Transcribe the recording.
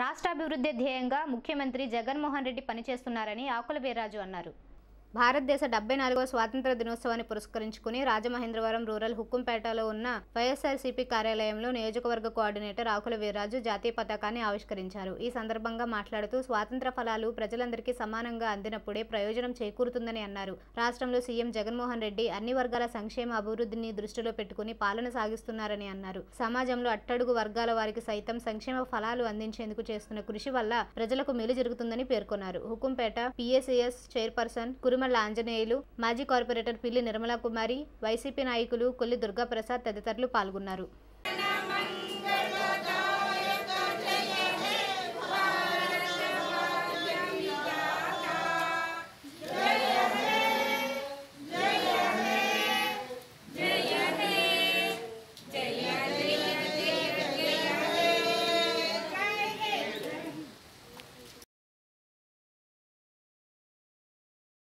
రాష్ట్రాభివృద్ధి ధ్యేయంగా ముఖ్యమంత్రి జగన్మోహన్ రెడ్డి పనిచేస్తున్నారని ఆకుల వీర్రాజు అన్నారు భారతదేశ డెబ్బై నాలుగవ స్వాతంత్ర దినోత్సవాన్ని పురస్కరించుకుని రాజమహేంద్రవరం రూరల్ హుక్కుంపేటలో ఉన్న వైఎస్ఆర్సీపీ కార్యాలయంలో నియోజకవర్గ కోఆర్డినేటర్ ఆకుల వీర్రాజు జాతీయ పతాకాన్ని ఆవిష్కరించారు ఈ సందర్భంగా మాట్లాడుతూ స్వాతంత్ర ఫలాలు ప్రజలందరికీ సమానంగా అందినప్పుడే ప్రయోజనం చేకూరుతుందని అన్నారు రాష్ట్రంలో సీఎం జగన్మోహన్ రెడ్డి అన్ని వర్గాల సంక్షేమ అభివృద్ధిని దృష్టిలో పెట్టుకుని పాలన సాగిస్తున్నారని అన్నారు సమాజంలో అట్టడుగు వర్గాల వారికి సైతం సంక్షేమ ఫలాలు అందించేందుకు చేస్తున్న కృషి వల్ల ప్రజలకు మేలు జరుగుతుందని పేర్కొన్నారు హుకుంపేట పీఎస్ఈఎస్ చైర్పర్సన్ కురు ఉరుమల ఆంజనేయులు మాజీ కార్పొరేటర్ పిల్లి నిర్మలా కుమారి వైసీపీ నాయకులు కొల్లి దుర్గాప్రసాద్ తదితరులు పాల్గొన్నారు